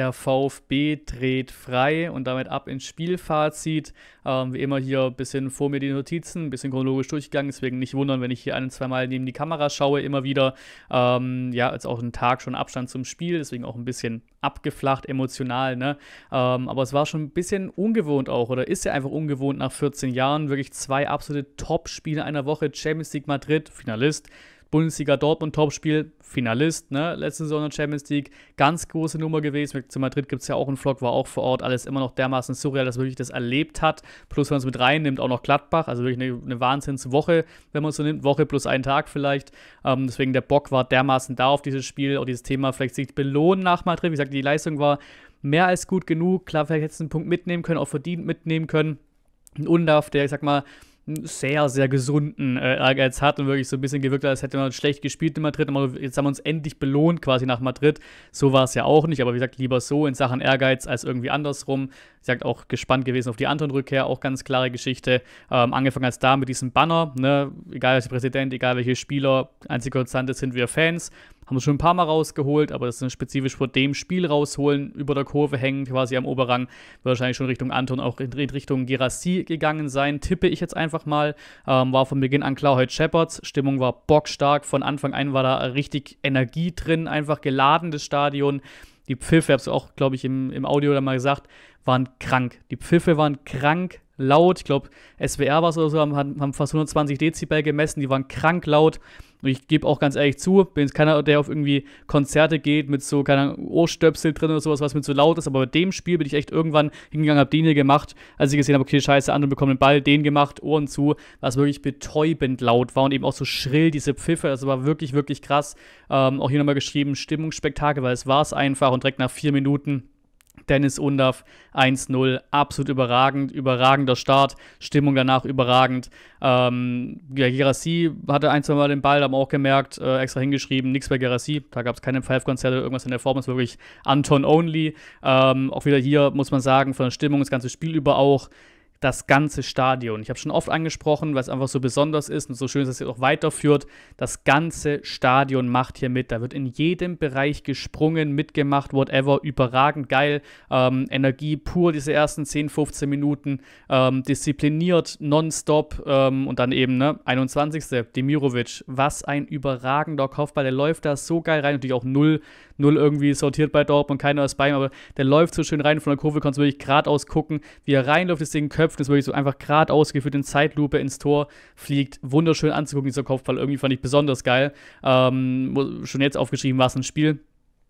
Der VfB dreht frei und damit ab ins Spielfazit. Ähm, wie immer hier ein bisschen vor mir die Notizen, ein bisschen chronologisch durchgegangen, deswegen nicht wundern, wenn ich hier ein, zwei Mal neben die Kamera schaue, immer wieder. Ähm, ja, jetzt auch ein Tag schon Abstand zum Spiel, deswegen auch ein bisschen abgeflacht emotional, ne? Ähm, aber es war schon ein bisschen ungewohnt auch, oder ist ja einfach ungewohnt nach 14 Jahren. Wirklich zwei absolute Top-Spiele einer Woche. Champions League Madrid, Finalist. Bundesliga Dortmund Topspiel, Finalist, ne? letzte Saison in der Champions League, ganz große Nummer gewesen. Mit, zu Madrid gibt es ja auch einen Vlog, war auch vor Ort, alles immer noch dermaßen surreal, dass man wirklich das erlebt hat. Plus, wenn man es mit reinnimmt, auch noch Gladbach, also wirklich eine, eine Wahnsinnswoche, wenn man es so nimmt, Woche plus einen Tag vielleicht. Ähm, deswegen der Bock war dermaßen da auf dieses Spiel, auch dieses Thema vielleicht sich belohnen nach Madrid. Wie gesagt, die Leistung war mehr als gut genug. Klar, vielleicht hättest du einen Punkt mitnehmen können, auch verdient mitnehmen können. Ein Undarf, der, ich sag mal, sehr, sehr gesunden äh, Ehrgeiz hat und wirklich so ein bisschen gewirkt hat, als hätte man schlecht gespielt in Madrid. Aber jetzt haben wir uns endlich belohnt quasi nach Madrid. So war es ja auch nicht, aber wie gesagt, lieber so in Sachen Ehrgeiz als irgendwie andersrum. Wie gesagt, auch gespannt gewesen auf die Anton-Rückkehr, auch ganz klare Geschichte. Ähm, angefangen als da mit diesem Banner, ne? egal welcher Präsident, egal welche Spieler, einzig Konstante sind wir Fans. Haben wir schon ein paar Mal rausgeholt, aber das ist spezifisch vor dem Spiel rausholen, über der Kurve hängen, quasi am Oberrang. wahrscheinlich schon Richtung Anton, auch in Richtung Gerassi gegangen sein, tippe ich jetzt einfach mal. Ähm, war von Beginn an klar heute Shepherds. Stimmung war bockstark. Von Anfang an war da richtig Energie drin, einfach geladenes Stadion. Die Pfiffe, hab's auch, glaube ich, im, im Audio da mal gesagt, waren krank. Die Pfiffe waren krank, laut. Ich glaube, SWR war es oder so, haben, haben fast 120 Dezibel gemessen. Die waren krank laut. Und ich gebe auch ganz ehrlich zu, bin jetzt keiner, der auf irgendwie Konzerte geht mit so, keine Ahnung, Ohrstöpsel drin oder sowas, was mir zu laut ist. Aber bei dem Spiel bin ich echt irgendwann hingegangen, habe den hier gemacht, als ich gesehen habe, okay, scheiße, andere bekommen den Ball, den gemacht, Ohren zu, was wirklich betäubend laut war und eben auch so schrill, diese Pfiffe. Das war wirklich, wirklich krass. Ähm, auch hier nochmal geschrieben, Stimmungsspektakel, weil es war es einfach und direkt nach vier Minuten Dennis Undaff 1-0. Absolut überragend, überragender Start, Stimmung danach überragend. Ähm, ja, Gerassi hatte ein, zwei Mal den Ball, haben auch gemerkt, äh, extra hingeschrieben, nichts bei Gerassi. Da gab es keine Pfeif-Konzerte, irgendwas in der Form, ist wirklich Anton only. Ähm, auch wieder hier muss man sagen, von der Stimmung, das ganze Spiel über auch das ganze Stadion. Ich habe schon oft angesprochen, weil es einfach so besonders ist und so schön, ist, dass es auch weiterführt. Das ganze Stadion macht hier mit. Da wird in jedem Bereich gesprungen, mitgemacht, whatever. Überragend geil. Ähm, Energie pur, diese ersten 10, 15 Minuten. Ähm, diszipliniert, nonstop. Ähm, und dann eben, ne, 21. Demirovic. Was ein überragender Kopfball. Der läuft da so geil rein. Natürlich auch null, null irgendwie sortiert bei Dortmund. Keiner ist bei ihm, aber der läuft so schön rein. Von der Kurve kannst du wirklich geradeaus gucken, wie er reinläuft. Deswegen Köpfe Köpfen ist wirklich so einfach gerade ausgeführt in Zeitlupe ins Tor, fliegt wunderschön anzugucken, dieser Kopfball. Irgendwie fand ich besonders geil. Ähm, schon jetzt aufgeschrieben, war es ein Spiel.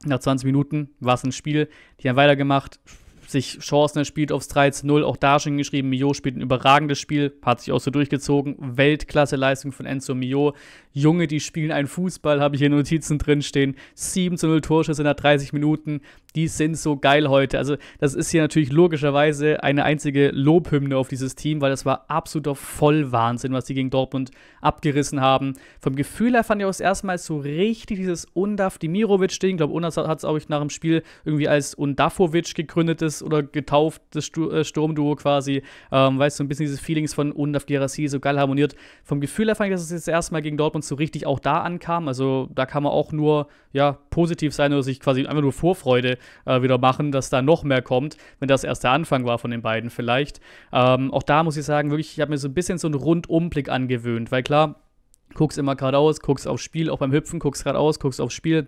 Nach 20 Minuten war es ein Spiel. Die haben weitergemacht, sich Chancen spielt aufs 3 zu 0. Auch da schon geschrieben, Mio spielt ein überragendes Spiel, hat sich auch so durchgezogen. Weltklasse-Leistung von Enzo Mio. Junge, die spielen einen Fußball, habe ich hier Notizen drinstehen. 7 zu 0 Torschüsse nach 30 Minuten. Die sind so geil heute. Also, das ist hier natürlich logischerweise eine einzige Lobhymne auf dieses Team, weil das war absoluter Vollwahnsinn, was die gegen Dortmund abgerissen haben. Vom Gefühl her fand ich auch das erste Mal so richtig dieses Undaf Dimirovic-Ding. Ich glaube, Unas hat es auch nach dem Spiel irgendwie als Undafovic gegründetes oder getauftes äh, Sturmduo quasi. Ähm, weißt du, ein bisschen dieses Feelings von und auf Gerassi so geil harmoniert. Vom Gefühl her fand ich, dass es jetzt erstmal gegen Dortmund so richtig auch da ankam. Also da kann man auch nur ja, positiv sein oder sich quasi einfach nur Vorfreude äh, wieder machen, dass da noch mehr kommt, wenn das erst der Anfang war von den beiden vielleicht. Ähm, auch da muss ich sagen, wirklich, ich habe mir so ein bisschen so einen Rundumblick angewöhnt, weil klar, guckst immer geradeaus, guckst aufs Spiel, auch beim Hüpfen guckst geradeaus, guckst aufs Spiel,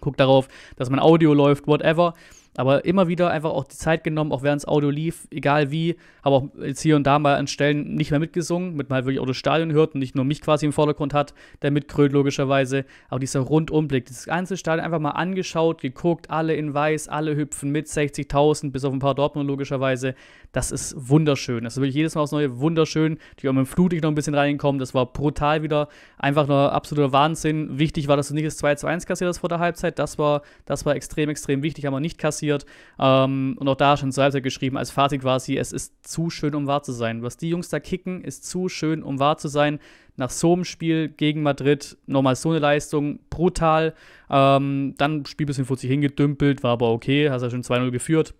guck darauf, dass mein Audio läuft, whatever aber immer wieder einfach auch die Zeit genommen, auch während das Audio lief, egal wie, habe auch jetzt hier und da mal an Stellen nicht mehr mitgesungen, mit mal wirklich auch das Stadion hört und nicht nur mich quasi im Vordergrund hat, der mitkrölt logischerweise, aber dieser Rundumblick, dieses ganze Stadion einfach mal angeschaut, geguckt, alle in weiß, alle hüpfen mit, 60.000, bis auf ein paar Dortmund logischerweise, das ist wunderschön. Das ist wirklich jedes Mal aufs Neue wunderschön. Die haben mit dem Flutlicht noch ein bisschen reingekommen. Das war brutal wieder. Einfach nur absoluter Wahnsinn. Wichtig war, dass du nicht das 2 zu 1 kassiert hast vor der Halbzeit. Das war, das war extrem, extrem wichtig. Haben wir nicht kassiert. Ähm, und auch da schon zur Halbzeit geschrieben. Als Fazit war sie, es ist zu schön, um wahr zu sein. Was die Jungs da kicken, ist zu schön, um wahr zu sein nach so einem Spiel gegen Madrid nochmal so eine Leistung, brutal. Ähm, dann Spiel bis vor sich hingedümpelt, war aber okay, hast ja schon 2-0 geführt.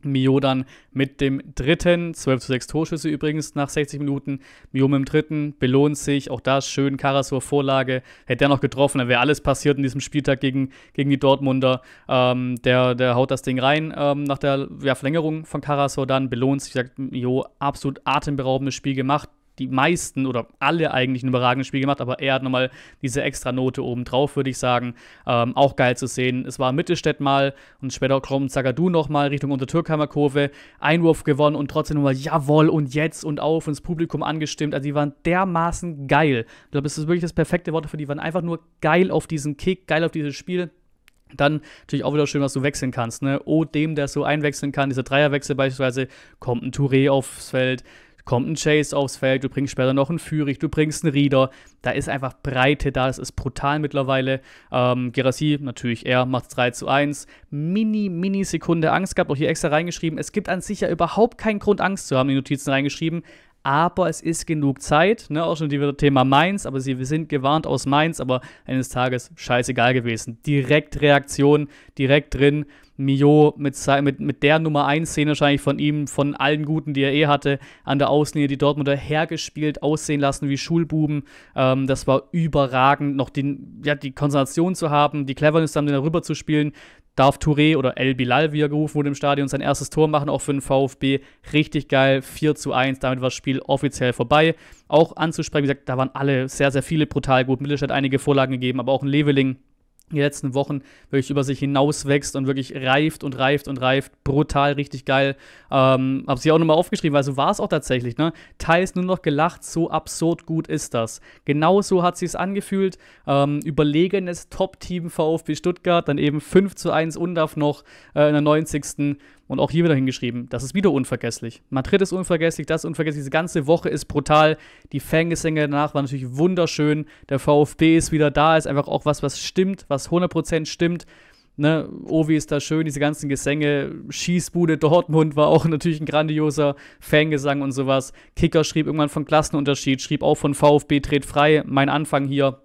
Mio dann mit dem dritten, 12 zu 6 Torschüsse übrigens nach 60 Minuten. Mio mit dem dritten belohnt sich, auch da schön, Karasur Vorlage, hätte er noch getroffen, dann wäre alles passiert in diesem Spieltag gegen, gegen die Dortmunder. Ähm, der, der haut das Ding rein ähm, nach der ja, Verlängerung von Karasur dann, belohnt sich, sagt Mio, absolut atemberaubendes Spiel gemacht, die meisten oder alle eigentlich ein überragendes Spiel gemacht, aber er hat nochmal diese extra Note oben drauf, würde ich sagen. Ähm, auch geil zu sehen. Es war Mittelstädt mal und später auch Krom Zagadou nochmal Richtung Untertürkheimer Kurve. Einwurf gewonnen und trotzdem nochmal jawohl und jetzt und auf ins Publikum angestimmt. Also die waren dermaßen geil. Ich glaube, es ist wirklich das perfekte Wort dafür. Die waren einfach nur geil auf diesen Kick, geil auf dieses Spiel. Dann natürlich auch wieder schön, was du wechseln kannst. Ne? Oh, dem, der so einwechseln kann, dieser Dreierwechsel beispielsweise, kommt ein Touré aufs Feld, kommt ein Chase aufs Feld, du bringst später noch einen Führig, du bringst einen Reader. Da ist einfach Breite da, das ist brutal mittlerweile. Ähm, Gerassi, natürlich er, macht 3 zu 1. Mini, mini Sekunde Angst gehabt, auch hier extra reingeschrieben. Es gibt an sich ja überhaupt keinen Grund, Angst zu haben, in die Notizen reingeschrieben aber es ist genug Zeit, ne, auch schon wieder Thema Mainz, aber sie sind gewarnt aus Mainz, aber eines Tages scheißegal gewesen. Direkt Reaktion, direkt drin. Mio mit, mit, mit der Nummer 1 Szene wahrscheinlich von ihm, von allen Guten, die er eh hatte, an der Außenlinie, die Dortmunder hergespielt, aussehen lassen wie Schulbuben. Ähm, das war überragend, noch die, ja, die Konzentration zu haben, die Cleverness dann rüber zu spielen darf Touré oder El Bilal, wie er gerufen wurde im Stadion, sein erstes Tor machen, auch für den VfB. Richtig geil, 4 zu 1, damit war das Spiel offiziell vorbei. Auch anzusprechen, wie gesagt, da waren alle sehr, sehr viele brutal gut. Mittelstadt hat einige Vorlagen gegeben, aber auch ein Leveling die letzten Wochen wirklich über sich hinaus wächst und wirklich reift und reift und reift. Brutal, richtig geil. Ähm, hab's hier auch nochmal aufgeschrieben, weil so war es auch tatsächlich, ne? Teils nur noch gelacht, so absurd gut ist das. Genau so hat es angefühlt. Ähm, überlegenes Top-Team VfB Stuttgart, dann eben 5 zu 1 Undaf noch äh, in der 90. Und auch hier wieder hingeschrieben, das ist wieder unvergesslich. Madrid ist unvergesslich, das ist unvergesslich. Diese ganze Woche ist brutal. Die Fangesänge danach waren natürlich wunderschön. Der VfB ist wieder da, ist einfach auch was, was stimmt, was 100% stimmt. Ne? Ovi ist da schön, diese ganzen Gesänge. Schießbude Dortmund war auch natürlich ein grandioser Fangesang und sowas. Kicker schrieb irgendwann von Klassenunterschied, schrieb auch von VfB dreht frei, mein Anfang hier.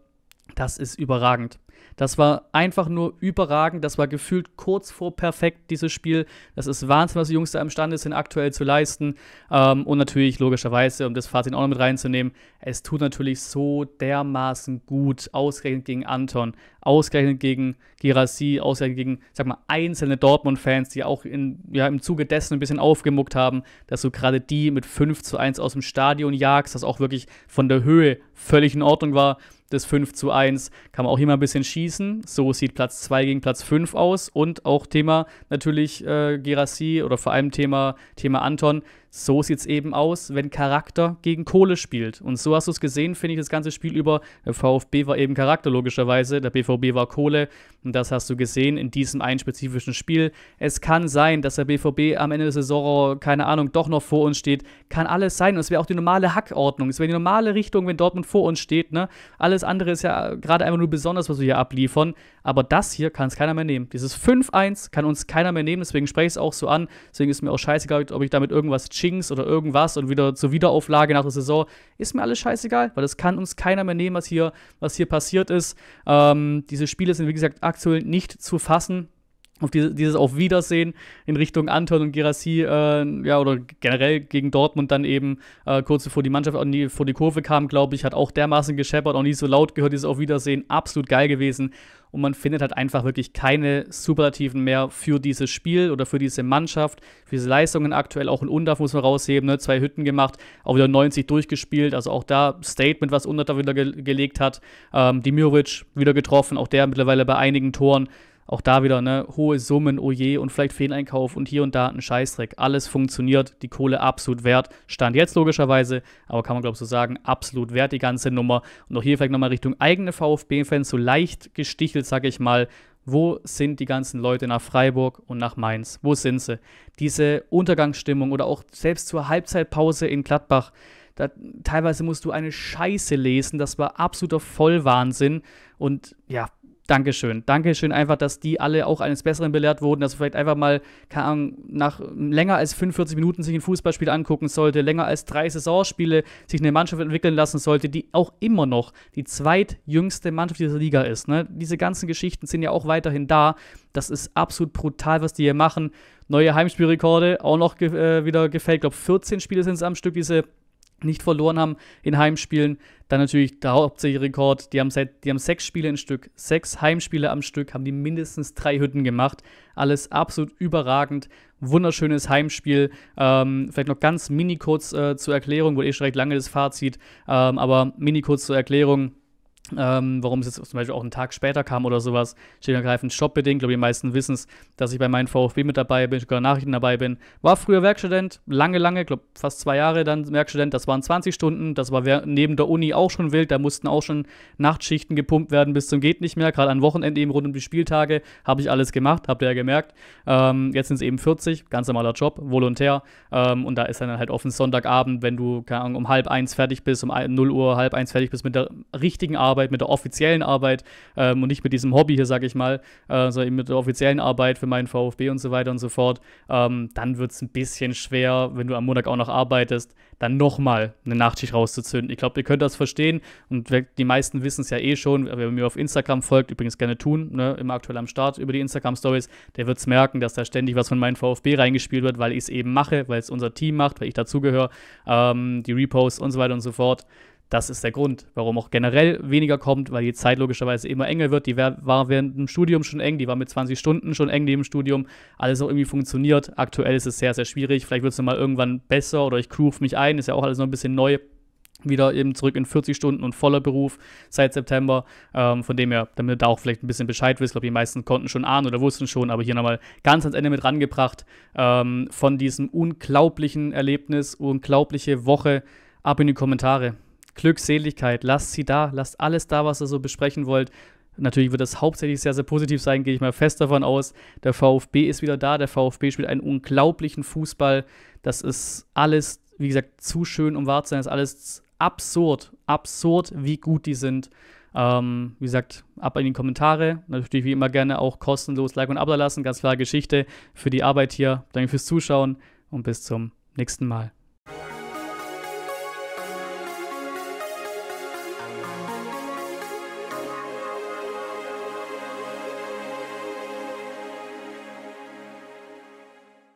Das ist überragend. Das war einfach nur überragend. Das war gefühlt kurz vor perfekt, dieses Spiel. Das ist Wahnsinn, was die Jungs da imstande sind, aktuell zu leisten. Ähm, und natürlich, logischerweise, um das Fazit auch noch mit reinzunehmen, es tut natürlich so dermaßen gut, ausgerechnet gegen Anton, ausgerechnet gegen Girassi, ausgerechnet gegen, sag mal, einzelne Dortmund-Fans, die auch in, ja, im Zuge dessen ein bisschen aufgemuckt haben, dass du gerade die mit 5 zu 1 aus dem Stadion jagst, das auch wirklich von der Höhe völlig in Ordnung war das 5 zu 1. Kann man auch hier mal ein bisschen schießen. So sieht Platz 2 gegen Platz 5 aus. Und auch Thema natürlich äh, Gerassi oder vor allem Thema, Thema Anton so sieht es eben aus, wenn Charakter gegen Kohle spielt. Und so hast du es gesehen, finde ich, das ganze Spiel über. Der VfB war eben Charakter, logischerweise. Der BVB war Kohle. Und das hast du gesehen in diesem einen spezifischen Spiel. Es kann sein, dass der BVB am Ende der Saison, keine Ahnung, doch noch vor uns steht. Kann alles sein. Und es wäre auch die normale Hackordnung. Es wäre die normale Richtung, wenn Dortmund vor uns steht. Ne? Alles andere ist ja gerade einfach nur besonders, was wir hier abliefern. Aber das hier kann es keiner mehr nehmen. Dieses 5-1 kann uns keiner mehr nehmen. Deswegen spreche ich es auch so an. Deswegen ist mir auch scheißegal, ob ich damit irgendwas cheat Shinks oder irgendwas und wieder zur Wiederauflage nach der Saison, ist mir alles scheißegal, weil das kann uns keiner mehr nehmen, was hier, was hier passiert ist. Ähm, diese Spiele sind, wie gesagt, aktuell nicht zu fassen auf diese, dieses Auf Wiedersehen in Richtung Anton und Girassi, äh, ja, oder generell gegen Dortmund dann eben äh, kurz bevor die Mannschaft die, vor die Kurve kam, glaube ich, hat auch dermaßen gescheppert, auch nicht so laut gehört, dieses Auf Wiedersehen, absolut geil gewesen. Und man findet halt einfach wirklich keine Superlativen mehr für dieses Spiel oder für diese Mannschaft, für diese Leistungen aktuell. Auch in Undav muss man rausheben, ne? zwei Hütten gemacht, auch wieder 90 durchgespielt, also auch da Statement, was Undav wieder ge gelegt hat. Ähm, Dimirovic wieder getroffen, auch der mittlerweile bei einigen Toren auch da wieder, ne, hohe Summen, oh je, und vielleicht Fehleinkauf und hier und da ein Scheißdreck. Alles funktioniert, die Kohle absolut wert. Stand jetzt logischerweise, aber kann man glaube ich so sagen, absolut wert die ganze Nummer. Und auch hier vielleicht nochmal Richtung eigene VfB-Fans, so leicht gestichelt, sage ich mal, wo sind die ganzen Leute nach Freiburg und nach Mainz? Wo sind sie? Diese Untergangsstimmung oder auch selbst zur Halbzeitpause in Gladbach, da, teilweise musst du eine Scheiße lesen, das war absoluter Vollwahnsinn und ja, Dankeschön. Dankeschön einfach, dass die alle auch eines Besseren belehrt wurden, dass man vielleicht einfach mal, keine Ahnung, nach länger als 45 Minuten sich ein Fußballspiel angucken sollte, länger als drei Saisonspiele sich eine Mannschaft entwickeln lassen sollte, die auch immer noch die zweitjüngste Mannschaft dieser Liga ist. Ne? Diese ganzen Geschichten sind ja auch weiterhin da. Das ist absolut brutal, was die hier machen. Neue Heimspielrekorde, auch noch ge äh, wieder gefällt. Ich glaube, 14 Spiele sind es am Stück, diese nicht verloren haben in Heimspielen. Dann natürlich der hauptsächliche Rekord, die haben, seit, die haben sechs Spiele im Stück, sechs Heimspiele am Stück, haben die mindestens drei Hütten gemacht. Alles absolut überragend, wunderschönes Heimspiel. Ähm, vielleicht noch ganz mini kurz äh, zur Erklärung, wohl eh schon recht lange das Fazit, ähm, aber mini kurz zur Erklärung. Ähm, warum es jetzt zum Beispiel auch einen Tag später kam oder sowas, steht ergreifend jobbedingt. Ich glaube, die meisten wissen es, dass ich bei meinen VfB mit dabei bin, sogar Nachrichten dabei bin. War früher Werkstudent, lange, lange, ich glaube fast zwei Jahre dann Werkstudent, das waren 20 Stunden, das war neben der Uni auch schon wild, da mussten auch schon Nachtschichten gepumpt werden bis zum Geht nicht mehr. Gerade an Wochenende eben rund um die Spieltage habe ich alles gemacht, habt ihr ja gemerkt. Ähm, jetzt sind es eben 40, ganz normaler Job, Volontär. Ähm, und da ist dann halt offen Sonntagabend, wenn du Ahnung, um halb eins fertig bist, um 0 Uhr, halb eins fertig bist mit der richtigen Arbeit Arbeit, mit der offiziellen Arbeit ähm, und nicht mit diesem Hobby hier, sage ich mal, äh, sondern eben mit der offiziellen Arbeit für meinen VfB und so weiter und so fort, ähm, dann wird es ein bisschen schwer, wenn du am Montag auch noch arbeitest, dann nochmal eine Nachtschicht rauszuzünden. Ich glaube, ihr könnt das verstehen und die meisten wissen es ja eh schon. Wer mir auf Instagram folgt, übrigens gerne tun, ne, immer aktuell am Start über die Instagram-Stories, der wird es merken, dass da ständig was von meinem VfB reingespielt wird, weil ich es eben mache, weil es unser Team macht, weil ich dazugehöre, ähm, die Reposts und so weiter und so fort. Das ist der Grund, warum auch generell weniger kommt, weil die Zeit logischerweise immer enger wird. Die war während dem Studium schon eng, die war mit 20 Stunden schon eng, die im Studium. Alles auch irgendwie funktioniert. Aktuell ist es sehr, sehr schwierig. Vielleicht wird es mal irgendwann besser oder ich groove mich ein. Ist ja auch alles noch ein bisschen neu wieder eben zurück in 40 Stunden und voller Beruf seit September. Ähm, von dem her, damit ihr da auch vielleicht ein bisschen Bescheid wisst, glaube die meisten konnten schon ahnen oder wussten schon, aber hier nochmal ganz ans Ende mit rangebracht ähm, von diesem unglaublichen Erlebnis, unglaubliche Woche. Ab in die Kommentare. Glückseligkeit, lasst sie da, lasst alles da, was ihr so besprechen wollt. Natürlich wird das hauptsächlich sehr, sehr positiv sein, gehe ich mal fest davon aus. Der VfB ist wieder da, der VfB spielt einen unglaublichen Fußball. Das ist alles, wie gesagt, zu schön, um wahr zu sein. Das ist alles absurd, absurd, wie gut die sind. Ähm, wie gesagt, ab in die Kommentare. Natürlich wie immer gerne auch kostenlos Like und Abo lassen. Ganz klare Geschichte für die Arbeit hier. Danke fürs Zuschauen und bis zum nächsten Mal.